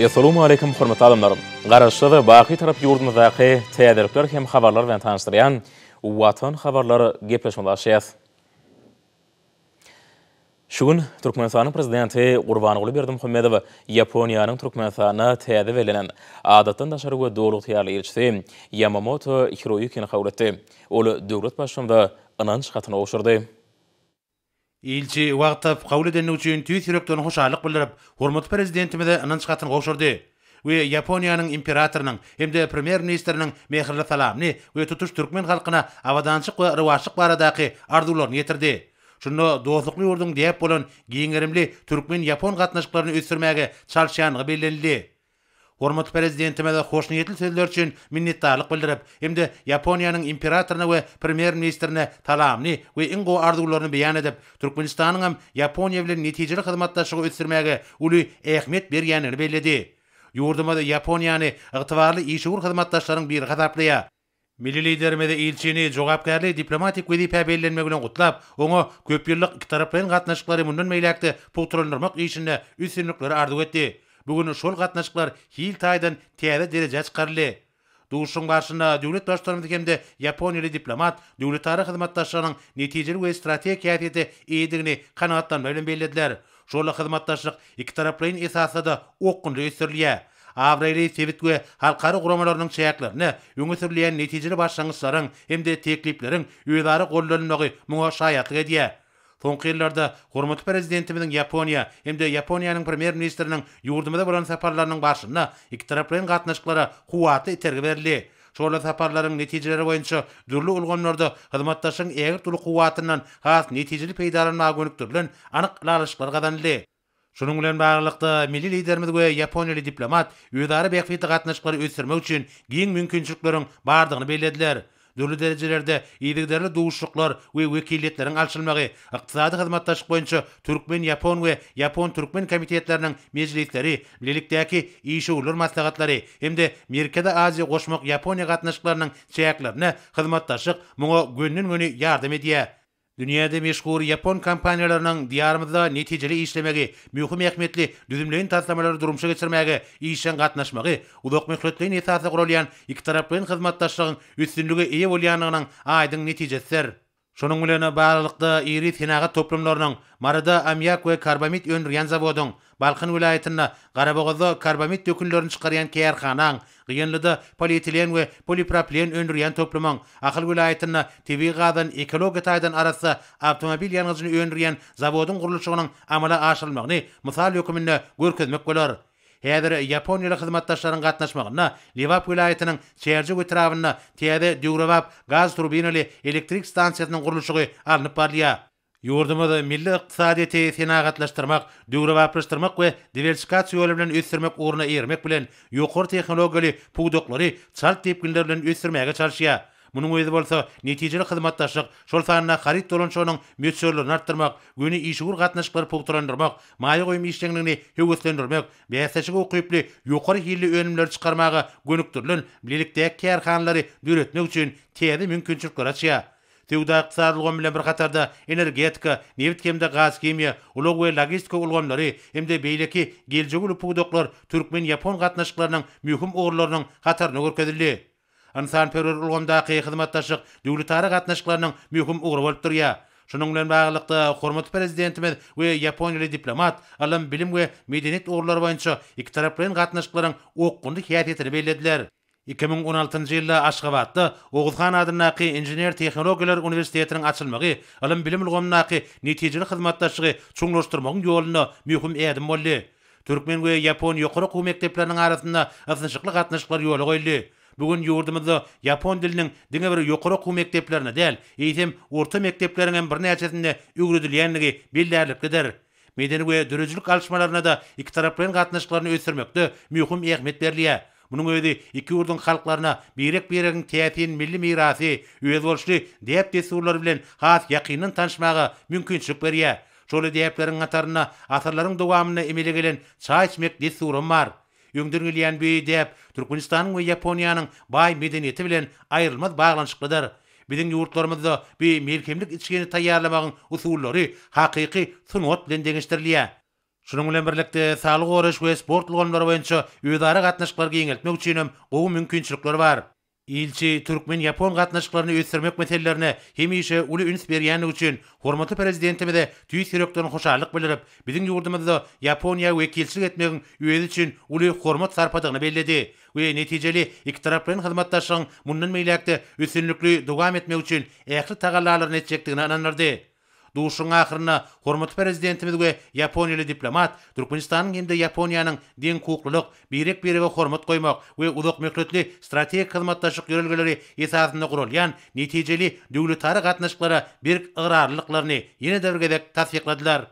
E, assalamu alaykum hormatly adamlar. Garaşda we baqi taraf ýurduna daqy täderlikler hem habarlar bilen tanıştyran watan habarlary gepleşmeler şeýär. Şugun gün Türkmenistanyň prezidenti Gurbanowly Berdi Muhammedow Ýaponiýanyň Türkmenistana täze bellenen adatdan daşary we dowlugy ýaly ýetdi. Yamamoto Hiroyuki ýa-da ýetdi. Ol döwlet başçysynda ynanç hatyny oşurdy. Ilçe wagtap qawle denne üçin tüýt ýürekden hoşallyk bildirip, hormat prezidentimize anan çykatyn goşurdy. We Ýaponiýanyň imperatorynyň hem de premier ministrynyň mehirli salamyny we tutuş türkmen halkyna awadançyk we rywaçlyk baradaky arzuwlaryny ýetirdi. Şunda dostlukly ýurdum diýip bolan giňerimli türkmen-Ýapon gatnaşyklaryny ösdürmäge çalşýanyny bellendi. Hormat prezidentime de hoş niyetli sözler üçin minnetdarlyk bildirip, emde Japoniýanyň imperatoryna we premier ministrine talamny we ingo arzularyny beýan edip, Türkmenistanyň hem Ýaponiýa bilen netijeli hyzmatdaşlygy ösdürmäge uly ähmiýet bergenini bellädi. Ýurdumada Japoniýany ygtybarly işgur hyzmatdaşlaryň bir gazaplaýa. Milli liderimede ilçini jogapkärli diplomatik wezipä bellenme bilen gutlap, oňa köp ýyllyk iki taraplyň gatnaşyklary mundan meýlekde pukturlanmak üçin üstünlükleri arzuw etdi. Bugün şol gatnaşyklar hil taýdan täze derejä çykarly. Duşun garşyna döwlet başlarymy dikemde Japoniýaly diplomat döwlet taryh hyzmatdaşlarynyň netijeli we strategik ýa-da edigini kanatdan bilen bellediler. Şol hyzmatdaşlyk iki taraplyň esasada okunly ýetirilýä. Avreli sevitwe halkary guramalarynyň çäklerini öňe sürilýän netijeli başlangyçlaryň hem de tekliplerin ýüzary gollanmagy muňa edýär. Soňky ýyllarda hormatly prezidentimiziň Ýaponiýa hemde Ýaponiýanyň primer ministriniň ýurdumyza bolan saparlarynyň başyna iki taraplaryň gatnaşyklary guwaty terge berildi. Şol saparlaryň netijeleri boýunça dürli ulgamlarda hyzmatdaşyň eger tuly guwatynyň has netijeli peýdalanma gönükdirilen anyk laýyşlar gadanly. Şonuň bilen baglanykda milli liderimiz goýa Ýaponiýa diplomat ýurdary beýgitli gatnaşyklary ösdürmek üçin giň mümkinçiliklerini bardygyny Dörlü derecelerde iyidigderli doğuşluklar ve vekilliyetlerin alçılmağı, iqtisadi hizmattaşık boyunca Türkmen-Yapon ve Yapon-Türkmen komiteyetlerinin mecliyetleri, bilelikteki iyişi ulur maslahatları, hem de Merkada Azi Qoşmaq-Yaponya katnaşıklarının çayaklarına hizmattaşık, muna gönlün gönü yardım ediyya. Dünýäde meşhur Japon kompaniýalarynyň diýarymyzda netijeli işlemegi, möhüm ähmiýetli düzümleýin taslamalary durmuşa geçirmegi, işden gatnaşmagy, uzak möhletliň esasy gurulýan iki taraplyň hyzmatdaşlygyň üstünligi ýa bolýanynyň aýdyň netijesidir. Şonuň bilen baýlykda iri tenaga toplumlarynyň marada amyak we karbamid öndürýän zawodyň Balkyn welaýetinde Garabagda karbamid tökünlerini çykaryan kärhananyň giýinlidi polietilen we polipropilen öndürýän toplumyň Akhyl welaýetinde tebi gazdan ekologiýa taýdan arasy awtomobil ýanyjyny öndürýän zawodyň gurulşygynyň amala aşyrylmagyny mysal ýokumyny görkezmek bolar. Hädir Ýaponiýa hyzmatdaşlaryň gatnaşmagyna Lewap vilayatynyň Çerji ýetrawyna täze düwrewap gaz turbinaly elektrik stansiýasynyň gurulyşygy alnyp barýa. Ýurdumyzda milli ykdysady täzeýini agatlaşdyrmak, düwrewap ýetirmek we diversifikasiýa ýoly bilen ösdürmek ugruna ýermek bilen ýokary tehnologiýaly pudoklary çalt tepkinler bilen ösdürmäge çalşýar. Munun öýdi bolsa, netijeli hyzmatdaşlyk şol sanyna harit dolanşonyň müýçerlerini artdyrmak, güni işgur gatnaşyklary pultrandyrmak, maýy goýum işleňligini höwgetlendirmek, bäsäçigi okuýupli ýokary hilli önümler çykarmagy gönükdirilen bilelikde kärhanlary döretmek üçin täze mümkinçilik garaçya. Tewda iqtisadlygyň bilen bir gatarda energetika, neft kemde gaz kemiýa, ulag we logistika ulgamlary hemde beýleki geljegi ulupudoklar türkmen-ýapon gatnaşyklarynyň möhüm ogurlarynyň gatarına Ansan Perur ulgamda qiy xizmatdaşyq döwlet tarih gatnaşyklarynyň möhüm ugry bolup durýar. Şunun bilen baglykda hormat prezidentimiz we Ýaponiýaly diplomat alam bilim we medeniýet ugrylary boýunça iki taraplaryň gatnaşyklaryň okgunly häýatetini bellediler. 2016-njy ýylda Aşgabatda Oguz Khan adynaky Injener Tehnologiýalar Uniwersitetiniň açylmagy, alam bilim ulgamnaky netijeli hyzmatdaşygy çuňlaşdyrmagyň ýolyny möhüm ädim boldy. Türkmen we Ýapon ýokary okuw mekteplerini arasynda gatnaşyklar ýoly goýuldy. Bugün yurdumuzda Japon dilinin dine bir yukarı kuu mekteplerine değil, eğitim orta mekteplerine bir neyacetinde ügürüdüleyenliği bildirliklidir. Medeni ve dürüzlük alışmalarına da iki tarafların katnaşıklarını ötürmekte mühküm ehmet berliye. Bunun öyde iki urdun halklarına birek birekin teyatiyin milli mirasi, üyezolşli deyap desurlar bilen hat yakinin tanışmağı mümkün çık beriye. Çoğlu atarına atarların atarlarına atarlarına atarlarına atarlarına atarlarına atarlarına var. yöndürgülyen bir deyip Türkmenistan'ın ve Japonya'nın bay medeniyeti bilen ayrılmaz bağlanışlıdır. Bizim yurtlarımızda bir mevkemlik içgeni tayyarlamağın usulları hakiki sunot bilen dengiştirliye. Şunun bilen birlikte sağlık oruç ve sportlu konuları boyunca üyudarı katnaşıklar giyin etmek üçünüm o mümkünçülükler var. Ilçi Türkmen Japon gatnaşyklaryny ösdürmek meselelerine hemişe uly üns berýän üçin hormatly de düýüş ýörekden hoşallyk bildirip, biziň ýurdumyzda Japonya wekilçilik etmegiň ýöne üçin uly hormat sarpadygyny bellädi. Bu netijeli iki taraplaryň hyzmatdaşlygyny mundan meýilekde üstünlikli dowam etmek üçin ähli tagallalaryny çekdigini Duşun ahirine hormat prezidentimizge Japonili diplomat, Turkmenistan'ın hem de Japonya'nın den kukluluk, birek birege hormat koymak ve uzak mekletli strategik kizmattaşık yörelgeleri esasını kurulyan neticeli düğülü tarih atnaşıkları birk ıgrarlıklarını yeni devrgedek tasdikladılar.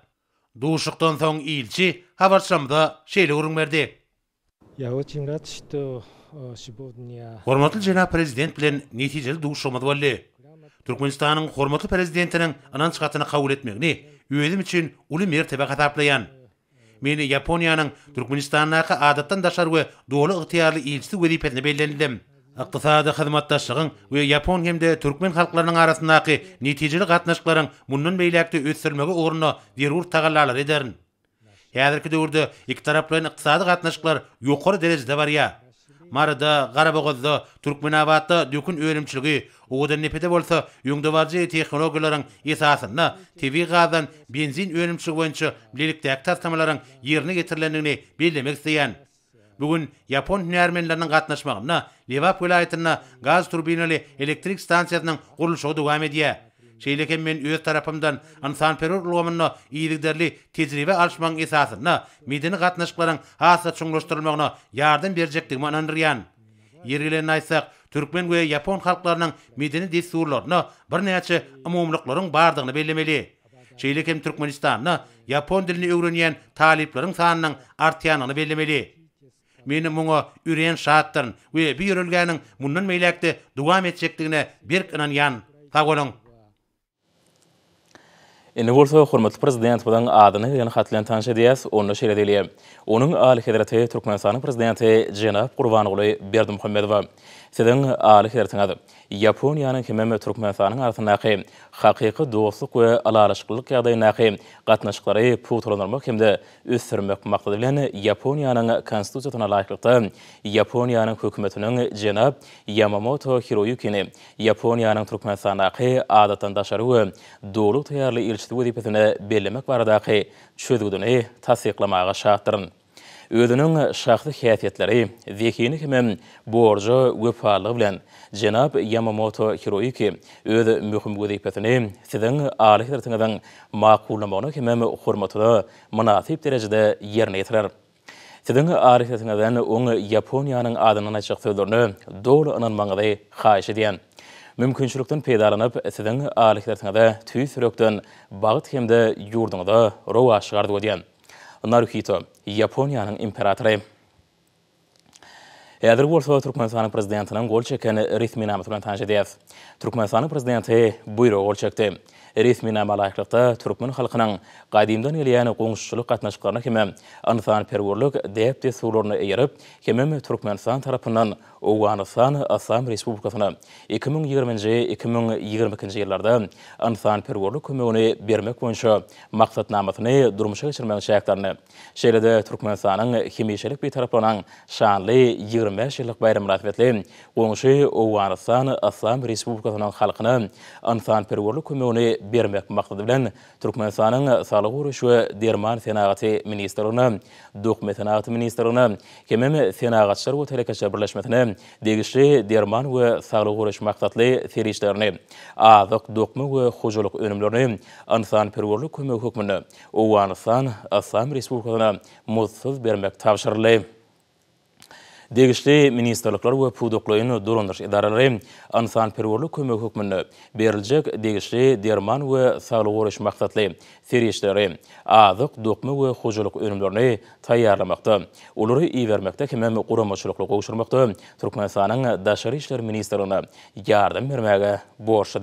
Duşuktan son ilçi havarçamda şeyle urun verdi. Я очень рад, что Türkmenistan'ın hormatly prezidentinin anançykatyny kabul etmegini özüm üçin uly mertebe kataplayan. Meni Yaponiýanyň Türkmenistanaky adatdan daşar we dowly ygtiýarly elçisi wezipetine bellendim. Iqtisady hyzmatdaşlygyň we hem de türkmen halklarynyň arasyndaky netijeli gatnaşyklaryň mundan beýlekde ösürmegi ugruna derur tagallalar ederin. Häzirki döwürde iki taraplan iqtisady yukarı ýokary var ya. Marada Qarabağda Türkmen awatda dükün örümçiligi uda nepede bolsa ýüngde barjy tehnologiýalaryň esasyna TV gazdan benzin örümçiligi boýunça bilelik täk tartamalaryň ýerine getirilendigini bellemek isleýän. Bugün Japon hünärmenleriniň gatnaşmagyna Lewap vilayatynda gaz turbinaly elektrik stansiýasynyň gurulşygy dowam edýär. Şeýleken men öz tarapymdan insan perur ulgamyna ýygdyrly tejribe alşmagyň esasyna medeni gatnaşyklaryň hasa çuňlaşdyrylmagyna ýardym berjekdigim anandyryan. Ýerile näsek türkmen we ýapon halklarynyň medeni desurlaryna bir näçe umumlyklaryň bardygyny bellemeli. Şeýleken Türkmenistanyň ýapon dilini öwrenýän taliplaryň sanynyň artýanyny bellemeli. Meni muňa üren şahatdyr we bir ýörelgäniň mundan meýläkde dowam etjekdigine berk inanýan. Ta golong Ene bolsa hormatly prezident bilen adyny ýene hatlan tanış edýäs, onda şeýle diýilýär. Onuň Ali Hedrat Türkmenistanyň prezidenti Jenap Gurbanowly Berdi Muhammedow. Sizin alik edersiniz. Yaponiyanın kime ve Türk mesanın arasında ki, hakiki dostluk ve alalışıklılık yada yada ki, katnaşıkları bu turunlar mı kimde üstürmek maktadır. Yaponiyanın konstitucatına layıklıkta, Yaponiyanın hükümetinin cenab Yamamoto Hiroyuki'ni, Yaponiyanın Türk mesanına ki, adatın daşarı ve doğruluk tayarlı ilçidi vizipetine bellemek var çözgüdünü tasdiklamağa şahtırın. Ödünün şahsy häsiýetleri, zehini hemem borjy wepalygy bilen Jenab Yamamoto Hiroyuki öz möhüm wezipetini sizin ahli hyzmatyňyzdan maqullamagyny hemem hormatly munasip derejede ýerine ýetirer. Sizin ahli hyzmatyňyzdan oň Ýaponiýanyň adyny açyk söýlerini dol ananmagyny haýyş edýän. Mümkinçilikden peýdalanyp sizin ahli hyzmatyňyzda tüýsürekden bagyt hemde ýurdyňyzda rowa şygardy diýen. Narukito, Japonya'nın imperatori. Eder bolsa Türkmenistan'ın prezidentinin gol çekeni ritmi namatulan tanış edeyiz. prezidenti buyru gol Eris mina malaiklata turkmen halkynyň gadymdan geliýän goňşçylyk gatnaşyklaryna kime anysan perwürlük diýip de sulurlaryna ýerip, kime turkmen san tarapynyň owany san Assam Respublikasyna 2020-nji 2022-nji ýyllarda anysan perwürlük kömegini bermek üçin maksatnamasyny durmuşa geçirmäge şaýatlaryny. Şeýlede turkmen sanyň himişelik bir tarapynyň şanly 20 ýyllyk bayram ratbetli goňşy owany san Assam Respublikasyna halkynyň anysan perwürlük kömegini bermek maqsadı bilen Türkmenistanyň salyk uruş we derman senagaty ministrlygyna, dokme senagaty ministrlygyna, kemem senagatçylar we telekeçe birleşmesine degişli derman we salyk uruş maqsadly ferişlerini, azyk dokme we hujuluk önümlerini insan perwerlik kömek hukmuny Owanistan Assam Respublikasyna mutsuz bermek tapşyrylýar. Degişli ministerliklar we pudoqlayyny dolandyryş idaralary insan perwerlik kömegi hukmyny beriljek degişli derman we saglyk goraş maksatly ferişleri azyk dokmy we hojulyk önümlerini taýýarlamakda. Ulary iwermekde kime guramaçylyk goşurmakda Türkmenistanyň daşary işler ministerligine ýardam bermäge borçlu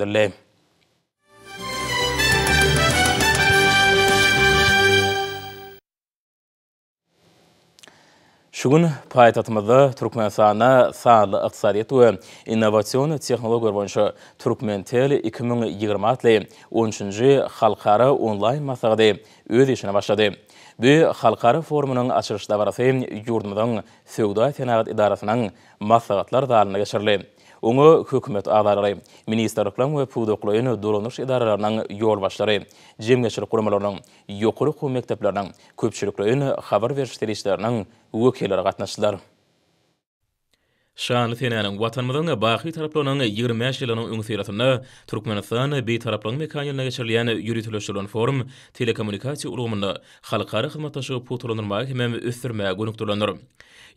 Шүгін пайтатымызды Түркмен Түркменсаны салы ықтисадиет ө инновацион технологиялар бойынша Түркментел 2020 тілі 13 халқары онлайн масағыды өз ішіне башлады. Бі халқары форумының ашырышта барасы үйірдімдің Сеуда Сенағыт идарасының масағатлар залына кешірілі. Уңы hökümet adarlary, ministrliklar we puduklaryň dolanyş idaralarynyň ýol başlary, jemgyýetçilik gurumalarının, ýokary mektepleriniň köpçülüklerini habar beriş işleriniň Şanı tenenin vatanmadan baxi taraplanan yir ýylynyň ilanın ünsi Turkmenistan bi taraplan mekaniyelna geçirliyyan yürütülüşlülün form telekomunikasiya ulumunna xalqara xidmatashu putulundurma kemem üstürmə gönüktürlundur.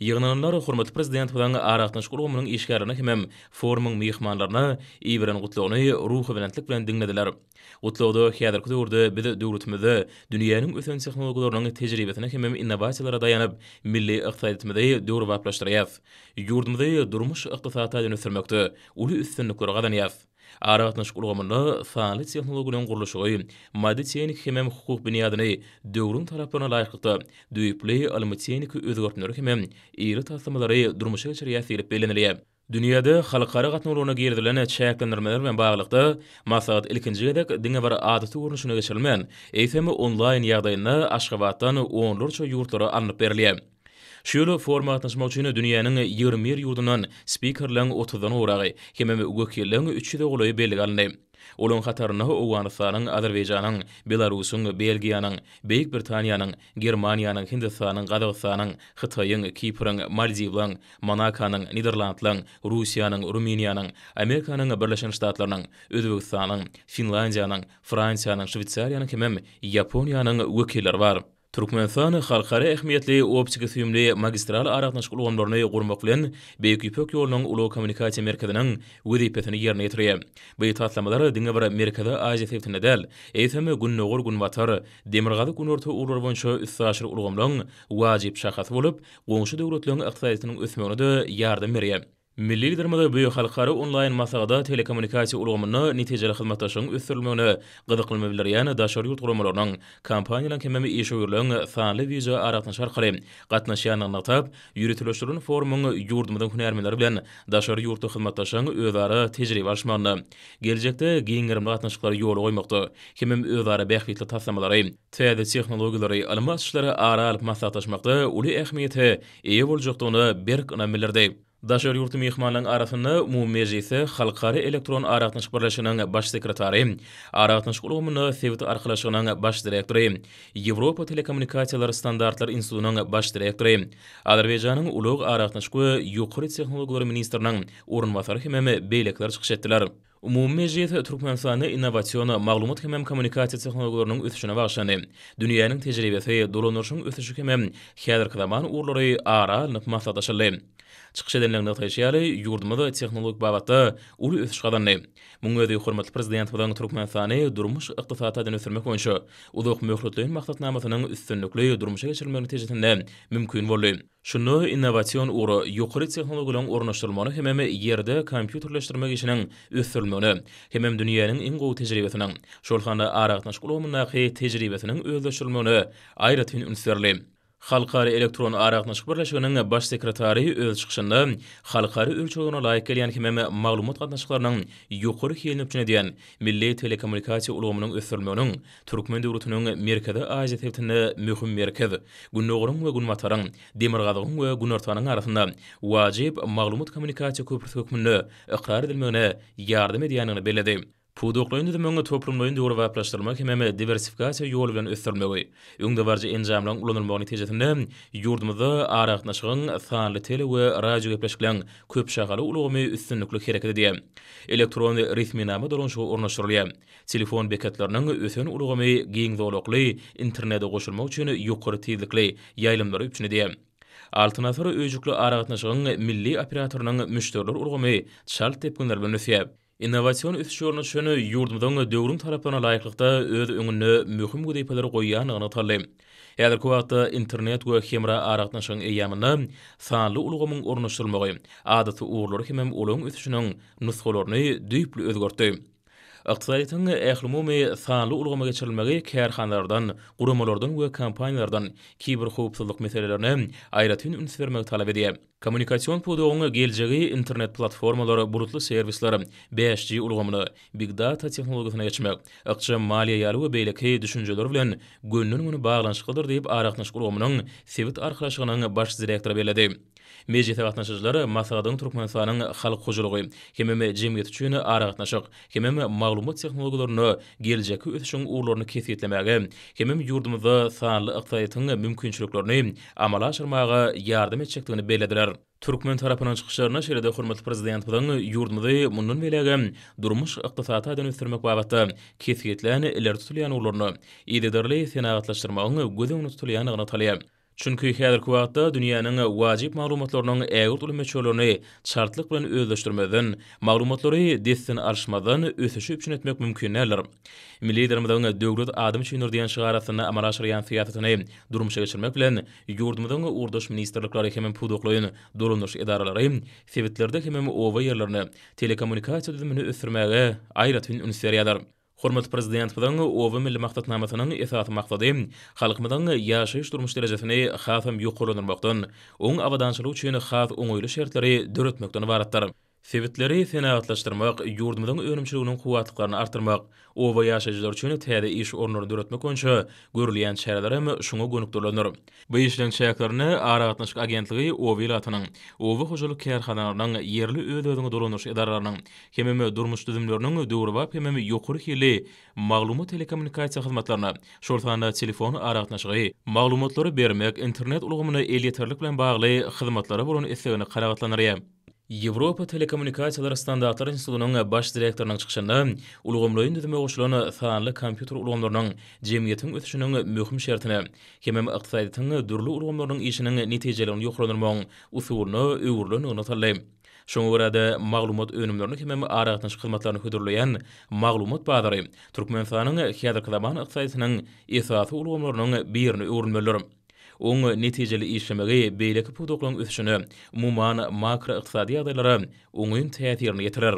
Yirnanlar xurmatlı prezident bilan araqtan şukulumunun işgarına kemem formun miyikmanlarına iberin qutluğunu ruhu vilentlik bilan dinlidilar. Qutluğudu kiyadar kudu urdu bidu dugu urdu bidu dugu urdu dugu urdu Türkiýe durmuş ykdysata ýönüsmekde uly üstünlikleri gazanýar. Arawatyň şukulgamyny sanly technologiýanyň guruluşy we maddi hemem hukuk binýadyny döwrün tarapyna laýyklykda düýüpli almatyňyk özgörtmeleri hemem ýeri taslamalary durmuşa geçirýär diýip belenilýär. Dünýäde halkara gatnaşmalaryna girdilen çäklenmeler bilen baglykda masagat ilkinji gedek diňe bir adaty görnüşüne geçirilmän, ýa-da onlaýn ýagdaýyna Aşgabatdan 10 lurça ýurtlara alınıp berilýär. Türlü formatdaky maçyny dünýäniň 20 ýurdundan speakerlaryň otuzdan owragy hemme ukylyň üçin öňe belgilendi. galandy. Olaryň hatarynda Owganystan, Azerbaýjan, Belarus, Belgiýa, Beýik Britaniýa, Germaniýa, Hindistan, Gadyustan, Hıttoyanyň ekiporany, Maldiw, Monaka, Netland, Russiýa, Ruminiýa, Amerikanyň Abbarlyk ştatlarynyň, Özbegistan, Finlandiýanyň, Fransiýanyň, Şwitsariýanyň hemme Ýaponiýanyň wakylary bar. Türkmenistan halkara ähmiýetli optik süýümli magistral araqnaş kulgamlarına gürmaklayan Beyküpök yolunun ulu kommunikasiýa merkezinin vizipetini yerine getiriyor. Bu tatlamaları dine bera merkezi aci sevdi nedel, eysemi gün gün gün vatar, demirgazı gün orta uğrur boncho üstasir ulu gomlun, vajib bolib, gomlun, Milli Dermada Büyük Halkları Online Masada Telekomünikasiya Uluğumunu Niteceli Xilmatdaşın Üstürlmönü Qıdıqlı Möbilleriyan Daşar Yurt Uluğumlarının Kampanyalan Kemami İşo Yurluğun Sanlı Vizio Aratın Şarkali Qatnaşiyan Anlatab Yürütülüştürün Formun Yurdumudun Hünar Mönü Yurdumudun Hünar Mönü Yurdumudun Hünar Mönü Yurdumudun Hünar Gelecekte yolu oymaktı. Kimim övara bekhvitli taslamaları, tiyade teknologiyaları, alimatçıları ara uli berk Daşar yurt mehmanlaryň arasynda umumy mejlisi halkary elektron aratnaş birleşiginiň baş sekretary, aratnaş gurulmyny sevit arkadaşlygynyň baş direktory, Ýewropa telekommunikasiýalary standartlar institutynyň baş direktory, Azerbaýjanyň ulug aratnaş gurulmyny ýokary technologiýalar ministriniň orunbasary hem beýlekler çykyş etdiler. Umum mejiyeti Türkmenistan'ı inovasyonu mağlumat kemem komunikasiya texnologilorunun ötüşüne bağışlanı. Dünyanın tecrübesi dolonurşun ötüşü kemem xeadir kadaman uğurları ara alınıp masadaşalı. çıxış edenlər nəqtə şiyarı yurduma da texnolog babatı ulu ötüş qadanlı. prezident vadan Turkmen sani durmuş iqtisata adını ötürmək oyuncu. Uduq möhlütlüyün maqtad namatının üstünlüklü durmuşa geçirilmək nəticətində mümkün volu. Şunu innovasyon uru yukarı texnologiyonun ornaştırılmanı hemem yerde kompüterleştirmek işinin üstürülmanı hemem dünyanın ingo tecrübetinin şolxanda araqnaşkulu mınnaqi tecrübetinin özdeştirilmanı ayrı tün Halkary elektron araqnaşyk birleşiginiň baş sekretary öz çykyşynda halkary ölçegine laýyk gelýän hemme maglumat gatnaşyklarynyň ýokary hiýenlikçine diýen Milli Telekommunikasiýa Ulumynyň ösürmeginiň Türkmen döwletiniň merkezi Aziýa tebetinde möhüm merkezi Gunnogurum we Gunmataryň Demirgadygyň we Gunortanyň arasynda wajyp maglumat kommunikasiýa köprüsi hökmünde ikrar edilmegine ýardam edýänini Pudoklayın dedi möngü toplumlayın dogru vaplaşdyrmak hem hem diversifikasiýa ýol bilen ösdürmegi. Öňde barjy enjamlaryň ulanylmagyny netijesinde ýurdumyzda araqnaşygyň sanly tele we radio gepleşkilen köp şagaly ulugymy üstünlikli hereket edýär. Elektron ritmi näme durun şu ornaşdyrylýar. Telefon bekatlarynyň ösen ulugymy giň zolukly internete goşulmak üçin ýokary tezlikli ýaýlymlary üçin edýär. Altın asarı öjüklü araqnaşygyň milli operatorynyň müşterler ulugymy çalt tepkinler bilen ösýär. Innovasyon üsçörnü şönü yurdumdan döwrüm tarapyna laýyklykda öz öňünde möhüm gudepeler goýýan ýa-ni tanlaly. ýa internet we hemra araqtanşyň eýamyny sanly ulgamyň ornaşdyrmagy, adaty uwrulary hem ulgamyň üsçünüň nusgalaryny düýpli özgörtdi. Iqtisadiyyatın ehlümümi sanlı ulgama geçirilmegi kärhanlardan, gurumalardan ve kampanyalardan kibir hupsızlık meselelerine ayratin ünsü vermek talep ediyem. Kommunikasyon podoğunu internet platformaları, bulutlu 5 g ulgamını, big data teknologisana geçmek, ıqçı maliyy maliyy maliyy maliyy maliyy bilen maliyy maliyy maliyy maliyy sevit maliyy maliyy baş maliyy Meje tewatnaşyjlary Masagadyň Türkmenistanyň halk gojulygy, kimeme jemgyt üçin aragatnaşyk, kimeme maglumat tehnologiýalaryny geljekki ösüşiň uğurlaryny kesgitlemäge, kimem ýurdumyzda sanly ykdaýatyň mümkinçiliklerini amala aşyrmaga ýardam etjekdigini beldirdiler. Türkmen tarapynyň çykyşlaryna şeýle hormatly prezident bilen ýurdumyzy mundan beläge durmuş ykdysatyna döwürmek wagtynda kesgitlenýän ýerler tutulýan uğurlaryny ýetdirmäge ýetgin ýetgin Çünkü her kuvatda dünyanın vacip malumatlarının eğit ulu meçolarını çartlık bilen özleştirmeden, malumatları destin arşmadan ötüşü üçün etmek mümkün nerler. Milli idarmadan dövrüt adım için ördeyen şiarasını amaraşırayan fiyatatını durmuşa geçirmek bilen, yurdumadan urdaş ministerlikleri hemen pudokluyun dolunuş idaraları, fevitlerde hemen ova yerlerini telekomunikasyon edilmini ösürmeğe ayratın ünsveriyadar. Hormat prezident bilen owa milli maqsad namasynyň esasy maqsady halkymyň ýaşaýyş durmuş derejesini hasam ýokurlanmakdan, oň awadanşylyk üçin has oňoýly şertleri döretmekden ibaratdyr. Sevitleri hyena atlashdyrmak, yurdumyň önümçiligini güýçlendirmek, O we ýaş işler üçin täze iş ornurlary döretmek üçin gurlýan şerelleri ma şunga gönükdirilendir. Bu işleri Ara hatnaşyk agentligi O welaýatynyň, O welaýatyndaky kärhanalardan yerli öýdöwüni düzüňde duran edaralaryň hemme durmuş düzümleriniň ödürwa peýmemi ýokuryk ýeri maglumat telekommunikasiýa hyzmatlaryna şurtlanyp telefony ara hatnaşygy, maglumatlary bermek, internet ulgymyny elýeterlik bilen baglanyşdyrmak hyzmatlara burun etsewini garaýatlanyr. Европа телекоммуникациялар стандартлар Институтунын баш директорунун чыгышында улугомлоюн дүзүмө кошулган саанлы компьютер улугомдорунун жемгетин өтүшүнүн мөхүм шартына һәм иктисадиятын дүрлү улугомдорунун ишинин нетижелерин жокролдурмоң усулуна өөрлөнү нотарлай. Şoňa görä de maglumat önümlerini hem hem aragatnaş hyzmatlaryny hödürleýän maglumat bazary Türkmenistanyň hyzyrkadaman ykdysynyň esasy ulgamlarynyň birini öwrenmelidir. Oňa netijeli işlemegi beýle köp dogrun üçin umumyň makro ykdysady ýagdaýlary oňyň täsirini ýetirer.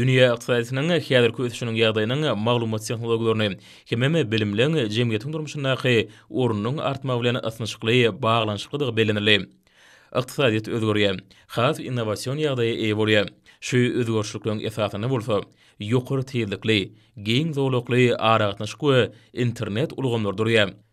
Dünya ykdysadynyň häzirki üçin ýagdaýynyň maglumat tehnologiýalaryny hem hem bilimliň jemgyýet durmuşyna haýy ornuň artma bilen ýaňyşykly baglanyşykly belinirli. Ykdysadyt özgörýä, has innowasiýon ýagdaýy ewolýä. Şu özgörşlüklüň esasyny bolsa, ýokary tehnikli, giň zowlukly araýatnaşyk we internet ulgamlardyr.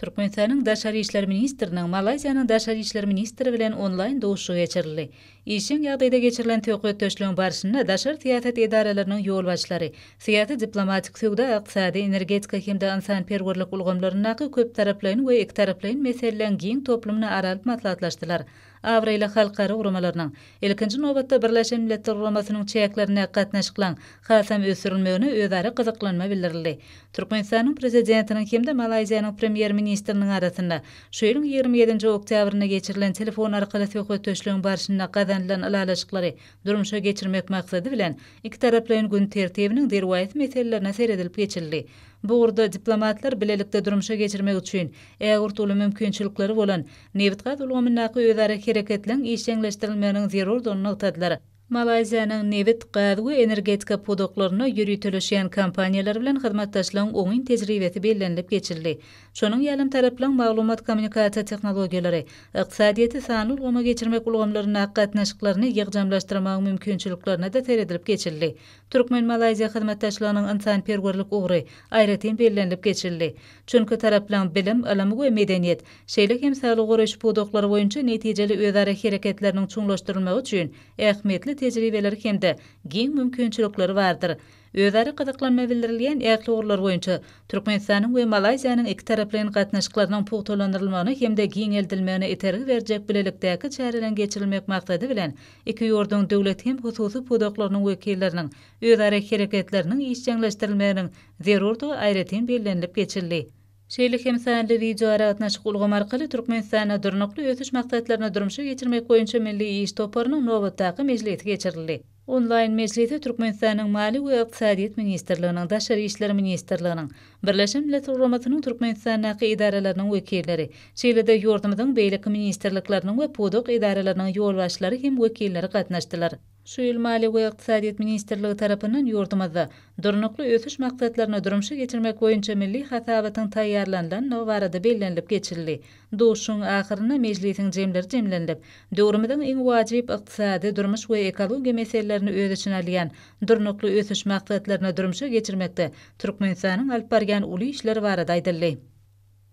Türkmenistanyň daşary işler ministrinin Malaysiýanyň daşary işler ministri bilen onlaýn dowşuşy geçirildi. Işing ýa-da geçirilen töwkü töşleň barşyna daşar tiýatr edaralarynyň ýol syýasy diplomatik söwda, ykdysady, energetika hem de insan perwerlik ulgamlaryna köp taraplaryny we ikitaraplaryny meselelän giň toplumyny aralyk matlatlaşdylar. Avrayla halkary urumalarynyň ilkinji nowatda Birleşen Milletler Uramasynyň çäklerine gatnaşyklan Hasan Ösürülmegini özleri gyzyklanma bildirildi. Türkmenistanyň prezidentiniň hemde Malaýziýanyň premier ministriniň arasynda şu 27-nji oktýabrynda geçirilen telefon arkaly söhbet töşlüň barşyna gazanylan alalaşyklary durumşa geçirmek maksady bilen iki taraplaryň gün tertibiniň derwaýat meselelerine seredilip geçildi. Bu urda diplomatlar bilelikde durumşa geçirmek üçin eğur tulu mümkünçülükleri bolan nevitka dulgumun naqı özara kereketlen işlengleştirilmenin zirur donunu tadlar. Malayziyanın nevit qadgu energetika podoklarını yürütülüşen kampanyalar bilen xidmattaşlan oyun tecrübeti belirlenip geçirli. Şonun yalim taraplan mağlumat komunikasiya teknologiyalari, iqtisadiyeti sanul ulgoma geçirmek ulgomlarına qatnaşıklarını yeğcamlaştırmağın mümkünçülüklerine de teredilip geçirli. Türkmen Malayziya xidmatdaşlarynyň insan perwerlik ugry aýratyn berlenip geçirildi. Çünki Taraplan bilim, ilim we medeniýet, şeýlik hem sagly goraş podoklary boýunça netijeli öýdara hereketleriniň çuňlaşdyrylmagy üçin ähmiýetli tejribeler hemde giň mümkinçilikleri bardyr. Özleri qıdıqlanma bildirilen ýa uğurlar boýunça Türkmenistanyň we Malayziýanyň iki taraplaryň gatnaşyklarynyň puhtalandyrylmagyny hem-de giň eldilmäne etergi berjek bilelikdäki çäreleri geçirilmek maksady bilen iki ýurdun döwlet hem hutuzy podoklarynyň wekilleriniň özleri hereketleriniň işçiňleşdirilmäniň zerurdygy aýratyn bellenilip geçirildi. Şeýle hem sanly wejara gatnaşyk ulgam arkaly Türkmenistana durnakly ötüş maksatlaryna durmuşa geçirmek boýunça milli iş toparynyň geçirildi. Onlayn meclisi Türkmenistanın Mali ve Iqtisadiyyat Ministerliğinin, Daşarı İşler Ministerliğinin, Birleşim Millet Urumatının Türkmenistan Naki İdarelerinin vekilleri, Şeylide Yordamadın Beylik Ministerliklerinin ve Puduk İdarelerinin yolbaşları hem vekilleri katnaştılar. Şuyul Maliýe we Iqtisadiyyat ministrligi tarafından yurdumadı. Dörnüklü ösüş maksatlaryna dörmşi geçirmek boýunça milli hatavatın tayyarlandan novarada bellenilip geçirildi. Duşun ahirina meclisin cemler cemlendip, döwrümiň in wajyp iqtisadi, durmuş we ekologiýa meselelerini ödüçin üçin dörnüklü ötüş ösüş maksatlaryna maktadlarına geçirmekde maktadlarına dörmüş maktadlarına dörmüş maktadlarına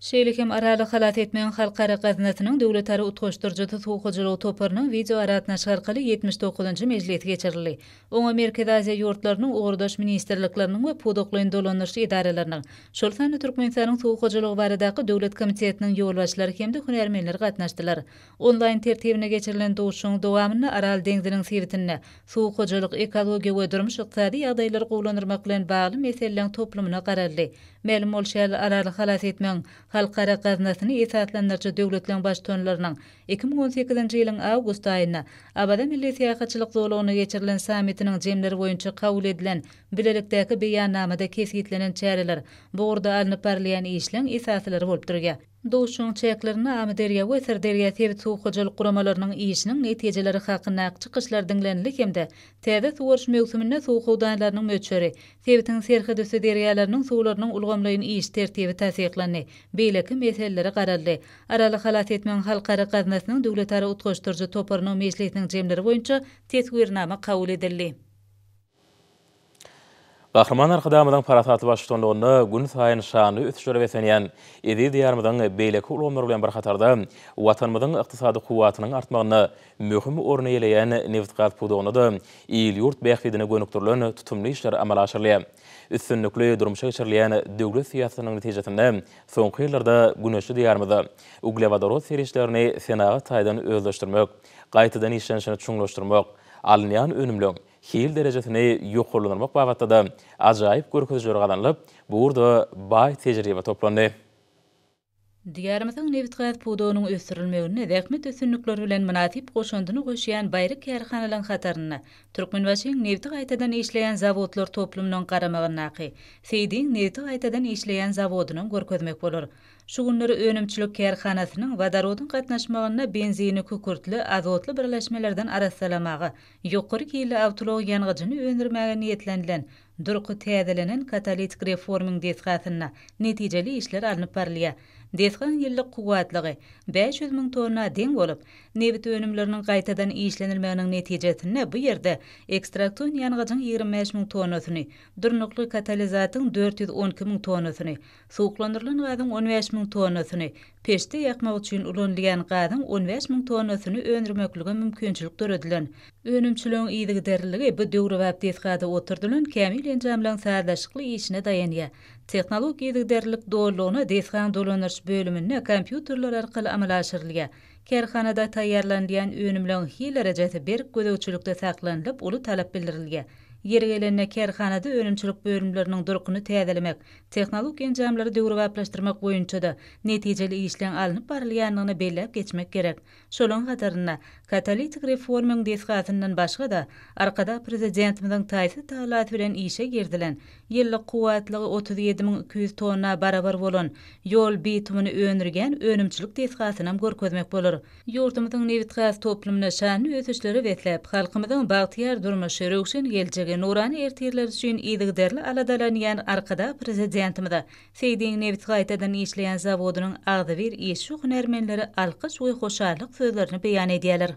Şeýlikem aralyk halat etmeýän halkara gaznatynyň döwletleri utgaşdyrjy tutgujy toparny wideo aratna şarkyly 79-njy mejlisi geçirildi. Oňa Merkez Aziýa ýurtlarynyň ugrudaş ministrliklarynyň we podoklyň dolanyşy edaralarynyň şolsan Türkmenistanyň tutgujylyk baradaky döwlet komitetiniň ýolbaşçylary hem de hünärmenler gatnaşdylar. Onlaýn tertibine geçirilen döwüşiň dowamyny Aral deňziniň sewitini, tutgujylyk, ekologiýa we durmuş ýaşady ýadylar gowlanyrmak bilen bagly meselelerin toplamyna garaldy. Melmol şäher Aral halat etmeň halkara qaznasini esatlandırıcı dövletlen baş tönlerinin 2018-ci ilin avgust ayına Abada Milli Siyahatçılık Zorluğunu geçirilen samitinin cemleri boyunca kavul edilen bilelikdeki beyannamada kesgitlenen çərilər, bu orda alınıp parlayan işlen esatları Doşun çeklerini Amderiya we Serderiya ter tuqujul quramalarynyň işiniň netijeleri hakyna çykyşlar dinlenli hemde täze suwarş mewsumyna suwqudanlarynyň möçeri, Sewitin serhidüsi deriýalarynyň suwlarynyň ulgamlygyň iş tertibi täsirlerini, beýleki meselleri garaldy. Aralyk halat etmeň halkara gaznasynyň döwletara utgaşdyrjy toparynyň mejlisiniň jemleri boýunça tetgirnama kabul edildi. Gahraman Arxadamadan parasatı başlıqtonluğunu gün sayın şanı ötüşürə vəsəniyən edi diyarmadan beyləki ulu omurluyan barxatarda vatanmadan ıqtisadi quvatının artmağını möhüm orna yeləyən da il yurt bəyxvidini gönüktürlən tutumlu işlər amal aşırlı. Üstünlüklü durmuşa geçirliyən dövlü siyasının nəticətində son qiyyirlərdə günəşli diyarmıdə Uglevadoro serişlərini senağa taydan özləşdürmək, qaytadan işlənişini çunlaşdırmaq, alınayan önümlən, xil derejesini yuqurlanmak babatda da ajayib görkezi jorgalanyp bu urda bay tejribe toplandy. Diyarmyzyň newitgat pudonyň ösürilmegini rahmet ösünlikler bilen manatip goşandyny goşýan bayryk kärhanalaryň hatarynyny Türkmenwaşyň newitgat aýtadan işleýän zawodlar toplumynyň garamagyny naqy, seýdiň newitgat aýtadan işleýän zawodynyň görkezmek bolar. şu günleri önümçülük kerhanasının vadarodun qatnaşmağına benzini kükürtlü azotlı birleşmelerden arasalamağı, yukarı ili avtoloğu yanğıcını öndürmeğe niyetlendilen durku tədilinin katalitik reforming desqatına neticeli işler alınıp parlaya. Dehqan yıllık quwatlygy 500 min tonna den bolup, nebit önümlerinin qaytadan işlenilmäniň netijesinde bu ýerde ekstraktun ýangyjyň 25 min tonnasyny, durnuqly katalizatyň 412 min tonnasyny, suwuklandyrylan gazyň 15 min tonnasyny, peşte ýakmak üçin ulanylan gazyň 15 min tonnasyny öndürmekligi mümkinçilik döredilen. Önümçiligiň iýdigi derliligi bu döwrewapdyk gazda oturdylan kämil enjamlanýan sahadaşykly işine daýanýar. Teknologi edig derlik doluona defgan dolonarç bölümünne kompüüterler arqil amalashirliga. Kerxanada tayyarlandiyan önümlön hile rajatı berg gode uçulukta taqlandilip ulu talap bildirilge. Yergelenne kerxanada önümçulik bölümlerinin durkunu teadilimek, teknologi encamları dörru vaplaştırmak boyunca da neticeli işlian alini parliyanlana bellab geçmek gerek. Solon hatarina, Katalitik reformun desgatından başqa da arqada prezidentimizin taýsy taýlat bilen işe girdilen ýyllyk guwatlygy 37200 tonna barabar bolan ýol bitimini öňürgen önümçilik desgatyny hem görkezmek bolar. Ýurdumyzyň newit gaz toplumyna şanly ösüşleri betlep, halkymyzyň bagtyar durmuş öwrüşin geljegi nurany ertirler üçin ýygdyrly aladalanýan arqada prezidentimiz Seýdiň newit gaýtadan işleýän zawodynyň agdy bir iş şu hünärmenleri alqış we hoşarlyk sözlerini beýan edýärler.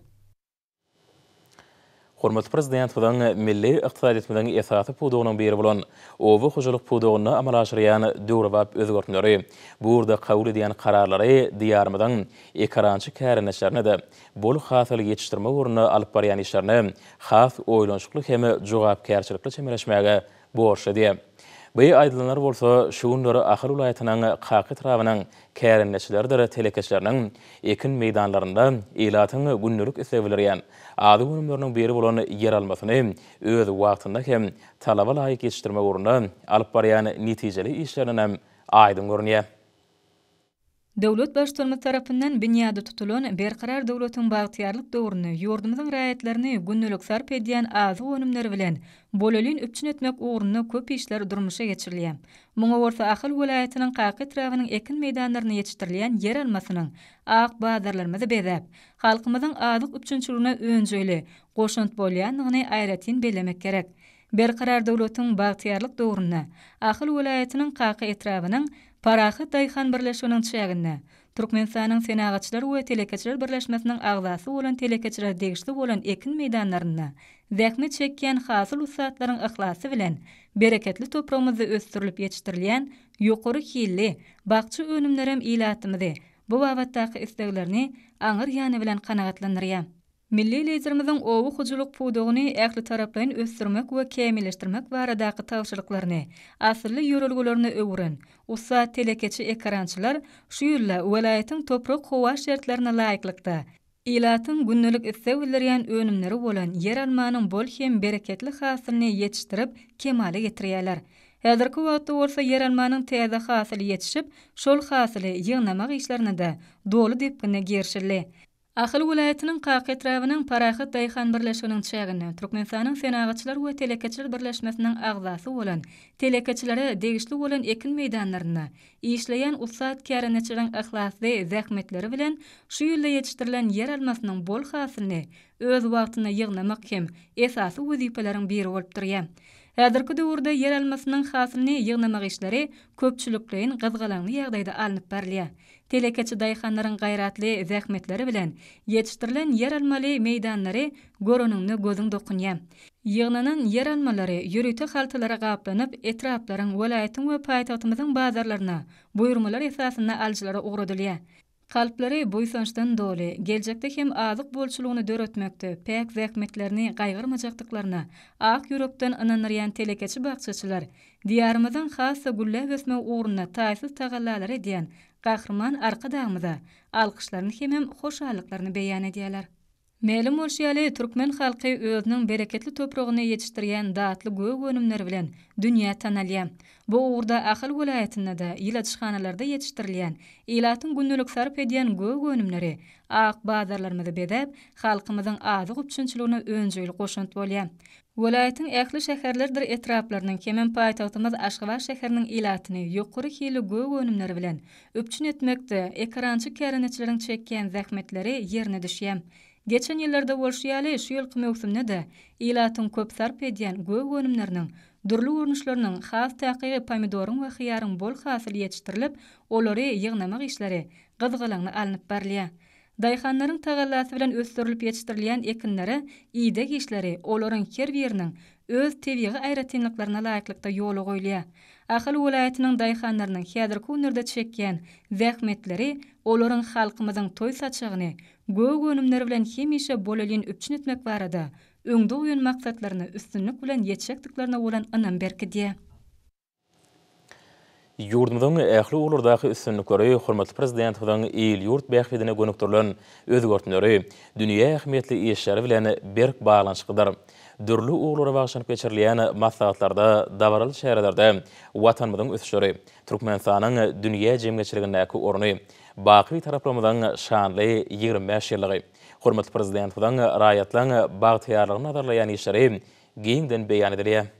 Hormatly prezident, bu milli iqtisadiýet bilen esasy pudugynyň biri bolan owu hujuruk pudugyny amala aşyrýan döwrebap özgörtmeleri, bu urda kabul edýän kararlary diýarmadan ekrançy käärnäşlerine de bol hasyl ýetişdirmek urunda alyp barýan işlerini has oýlanşykly hem jogapkärçilikli çemeleşmäge borşa diýär. Bey aydınlar bolsa şu günleri Axır vilayatynyň Qaqy tarabynyň käreneçileri derä telekeşleriniň ekin meýdanlarynda ilatyň günlük isleýleri ýany ady günlerini berip bolan ýer almasyny öz wagtynda hem talaba laýyk geçirmek urunyň alyp barýany netijeli işlerini hem aýdyň Devlet başçylygy tarapyndan binyady tutulan berqarar döwletiň bagtyarlyk döwrüni, ýurdumyň raýatlaryny günnelik sarp edýän azy önümler bilen bölelin üçin etmek ugrunda köp işler durmuşa geçirilýär. Muňa wörfe ahyl welaýatynyň Kaqy trawynyň ekin meýdanlaryna ýetirilýän ýer almasynyň aq baýdarlar mazy berip, halkymyzyň azyk üçinçiligine öňjeýli goşunt bolýanyny aýratyn belämek gerek. Berqarar döwletiň bagtyarlyk döwrüni ahyl welaýatynyň Kaqy etrawynyň Parahy Dayxan birleşiginiň çägine Türkmenistanyň senagatçylar we telekeçiler birleşmesiniň agzasy bolan telekeçiler degişli bolan ekin meýdanlaryna Zähme çekken hasyl usatların ihlasy bilen, bereketli toprağımızı östürülüp yetiştirilen, yukarı hilli, bakçı önümlerim ilatımızı, bu vavattaki isteklerini anır yanı bilen kanaatlanır Milli lezerimizin ovu xuculuk pudoğunu əkli taraplayın və ve kemiyleştirmek varadaki tavşırıklarını, asırlı yorulgularını övürün. Usa telekeçi ekarançılar, şu yılla uvalayetin toprak hova şertlerine layıklıkta. İlatın günlülük istevillerin önümleri olan yer almanın bol hem bereketli xasını yetiştirip kemali getiriyalar. Hedirki vaqtda olsa yer almanın teyze xasili şol xasili yığnamaq işlerine de dolu dipkine gerşirli. Ahil vilayetinin qaqit rəvinin parahit dayxan birləşinin çəgini, Turkmenistanın senagatçilar və telekatçilar birləşməsinin ağzası olan, telekatçilara degişli olan ekin meydanlarına, ishlayan usad kərinəçilən əxlasi zəhmetləri vilən, şu yüllə yetiştirilən yer almasının bol xasını, öz vaqtini yığnamaq kim, esası vizipələrin biri olib durya. Hədirki dəvurda yer almasının xasını yığnamaq işləri, köpçülükləyin qızgalanlı yaqdayda alınıb barliya. telekeçi dayxanların qayratli zähmetleri bilen yetiştirilən yer almali meydanları gorununu gozun dokunye. Yığınının yer almaları yürüytü xaltalara qaplanıp etrapların velayetin ve payitatımızın bazarlarına buyurmalar esasına alcılara uğradiliye. Qalplari bu doli, dolu, gelecekte hem azıq bolçuluğunu dör pek zekmetlerini gaygırmacaktıklarına, ak yuroktan ınanırayan telekeçi bakçıçılar, diyarımızın xasa gulle vesme uğruna taysız tağallaları diyen Gahrman arka damıda alqışlarını hemem hoşşalıklarını beyan ediyalar. Mellim Olşiyali Turkmen xalqi ödünün bereketli toprogunu yetiştiriyan daatlı gu gönümler bilen dünya tanalyam. Bu uğurda axil gulayetinna da ilatishkanalarda yetiştiriliyan, ilatın gunnulik sarp ediyan gu gönümleri, aq badarlarmada bedab, xalqimadın adı gupçunçiluna öncüylü qoşantu olyan. Vilayatın ähli şäherlerdir etraplarının kemen paýtagtymyz Aşgaba şäheriniň ilatyny ýokury hili göw önümleri bilen öpçün etmekde ekrançy käranetçileriň çekken zähmetleri ýerine düşýär. Geçen ýyllarda bolşýaly şu ýyl kömekçisinde de ilatyn köp sarp edýän göw önümleriniň durly görnüşleriniň has täkiýi pomidoryň we xiyaryň bol hasyl ýetirilip, olary ýygnamak işleri gyzgylanyp alınyp barlyar. Dayxanların tagallasy bilen ösdürilip ýetirilýän ekinleri, iýde geçleri, olaryň her biriniň öz tebigi aýratynlyklaryna laýyklykda ýoly goýulýar. Ahal welaýatynyň dayxanlarynyň häzir künürde çekýän zähmetleri olaryň halkymyzyň toy saçygyny, göw önümleri bilen hemişe bolalyn üçin etmek barada, öňde oýun maksatlaryny üstünlik bilen ýetişekdiklerine bolan anam berkidi. Yurdumdan ähli ulurdaky üstünlük görýär. Hormatly prezident hudan eýil ýurt bäxtine gönükdirilen özgörtnöri, dünýä ähmiýetli işleri bilen berk baglanşykdyr. Dürli ulurlara bagşanyp geçirilýän maslahatlarda, dawral şäherlerde watanmyň üstüşleri, türkmen sanynyň dünýä jemgyçiliginiň ornaýy, baýkary taraplamadan şanly ýer mäşgilligi. Hormatly prezident hudan raýatlaryň bagtyarlygyny nazarlaýan işleri giňden beýan edilýär.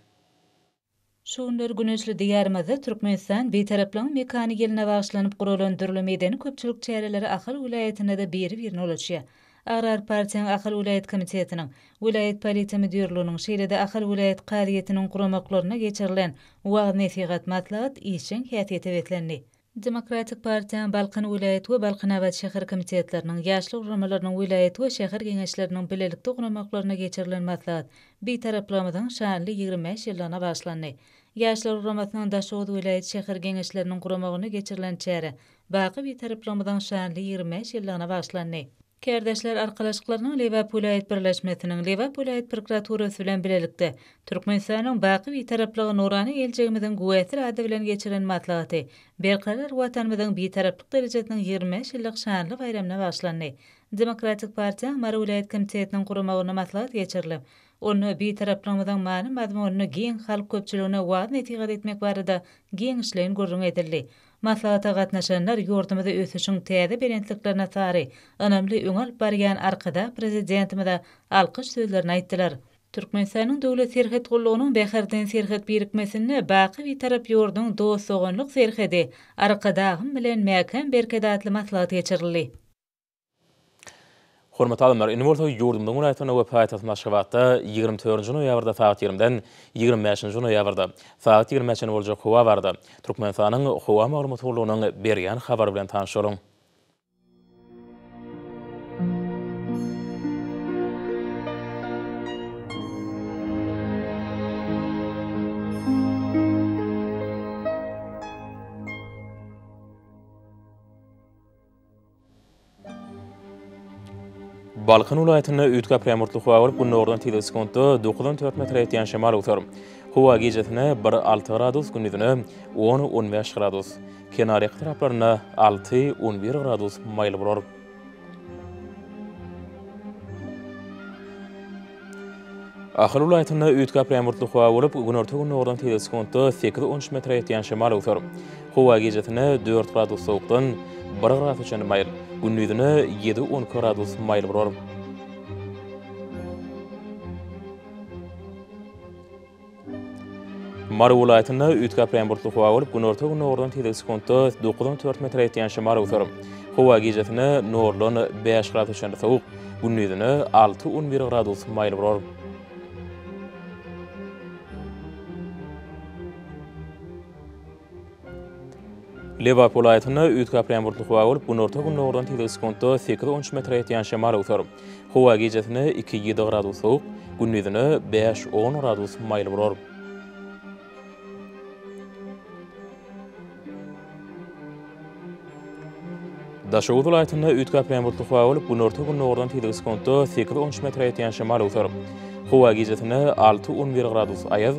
Şuňlar gunesli diýarmyzda Türkmenistan we taraplaryň mekanik gelnä başlanyp gurulan dürli meýdany köpçülik çäreleri Ahal welaýetinde de beri-berini ölçýär. Arar partiýanyň Ahal welaýet komitetiniň welaýet polisiýa müdirliginiň şeýlede Ahal welaýet qaryetiniň guramaklaryna geçirilen nefiqat sigat matlat işiň häsiýetini Demokratik Partiýa Balkan welaýet we Balqan awat şäher komitetleriniň ýaşly urumlarynyň welaýet we şäher geňeşleriniň bilelik toýgnamaklaryna geçirilen matlat bir taraplamadan şäherli 25 ýyldan başlanýar. Yaşlar Uramatnan Daşoğudu Vilayet Şehir Genişlerinin Kuramagını geçirilen çeyre. Baqı bir tarif Ramadan Şanli 25 yıllana başlanı. Kerdeşler arkalaşıklarının Leva Pulayet Birleşmetinin Leva Pulayet Prokuratura Sülen Bilelikte. Türkmenistan'ın Baqı bir tariflığı Nurani Elcegimidin Guayetir Adavilen geçirilen matlaatı. Berkarar Vatanmidin bir tariflik derecetinin 25 yıllak Şanli Bayramna başlanı. Demokratik Parti Amara Vilayet Komitiyyatinin Kuramagını matlaat geçirilin. onu bir taraplamadan mani mazmunu giyin xalq köpçülüğüne vaad netiqat etmek barada giyin işleyin gurrun edirli. Maslahata qatnaşanlar yurdumada ötüşün teyada berentliklerine tari, anamli ünal bariyan arkada prezidentimada alqış sözlerine aittilar. Türkmenistan'ın dövlet serhet kolluğunun bekherden serhet birikmesini baki bir tarap yurdun doğu soğunluk serhedi, arkada ahım bilen mekan berkedatlı maslahata geçirli. Hormat adamlar, ini bolsa yurdumdan ulaýtyna we paýtas maşgabatda 24-nji noýabrda saat 20-den 25-nji noýabrda saat 20-nji bolajak howa bardy. Türkmenistanyň howa maglumatlarynyň berýän habar bilen tanyşylyň. Balkan ulaýatyna ýetgä premyrlyk howa bolup, gün nurdan 3 sekundda 9.4 metre ýetýän şemal ugtarym. Howa gejetine 1.6 gradus, gündüzine 10-15 gradus. Kenar ýetraplaryna 6-11 gradus mail bolar. Ahyl ulaýatyna ýetgä premyrlyk howa bolup, gün orta gün nurdan 3 sekundda 8-13 metre ýetýän şemal ugtarym. Howa gejetine 4 gradus sowukdan 1 gradus çenmeýär. günnüdünü 7-10 gradus mail bororum. Mar vilayatyna ýetgä howa bolup, gün orta gün ordan tezek sekundda 9.4 metr ýetýän şamar ýetirip. Howa gejesine 5 gradus şeňde sowuk, gün ýetine 6.11 gradus bolar. Leva polaytyny üýtgä aýdyň bolup, bu ýol bu orta gün nordan tiýdiş konto 8-10 metre ýetýän şemal utar. Howa gejetini 2 ýa-da gradus sowuk, gündizini 5-10 gradus maýly bolar. Daşowd polaytyny üýtgä bu orta gün 10 metre ýetýän şemal utar. Howa gejetini 6-11 gradus aýaz,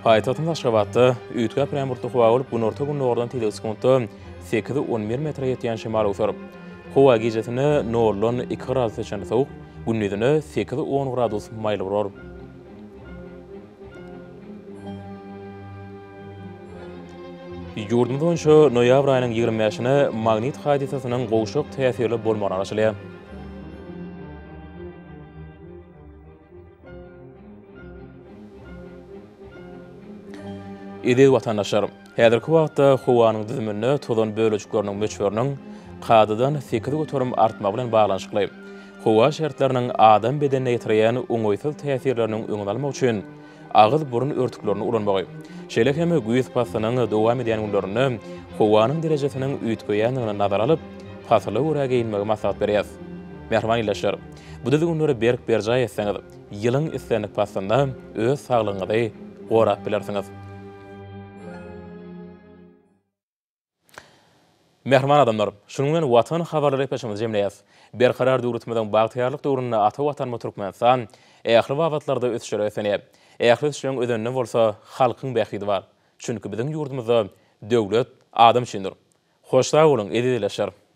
Қайталтым ташкаватты, үйтка пирамуртты ғуаул bu bu ньоғрдан тедеу скунтты 8-11 метра ýetýän шимал ғусыр. Қуа гигжасыны ньоғрлон 2 2 2 2 2 2 2 2 2 2 2 2 2 2 2 2 2 2 2 2 2 2 Ede vatandaşlar, hädir ki wagtda howanyň düzümini tozan bölüşgörnüň möçwörnüň qadadan fikri götürüm artma bilen baglanyşykly. Howa şertleriniň adam bedenine ýetirýän öňüýsiz täsirleriniň öňdelme üçin agyl burun örtüklerini ulanmagy. Şeýle hem güýç pasynyň dowam edýän ullaryny howanyň derejesiniň üýtgeýändigine nazar alyp, pasyly uragyň magmasat berýär. Merhamany laşyr. Bu dädi ullary berk berjaýa ýetseňiz, ýylyň isleniň pasynda öz saglygyňyzy gorap bilersiňiz. Mehrman adamlar, şunun men watan habarlary peşimiz jemleýär. Bir karar döwletmeden bagtyarlyk döwründe ata watan möterkmän san, ähli e wagtlarda ötüşler öýsene. Ähli e şeýin özünde bolsa, halkyň bähidi bar. Çünki biziň ýurdumyzda döwlet adam çindir. Hoşça bolun, edileşer.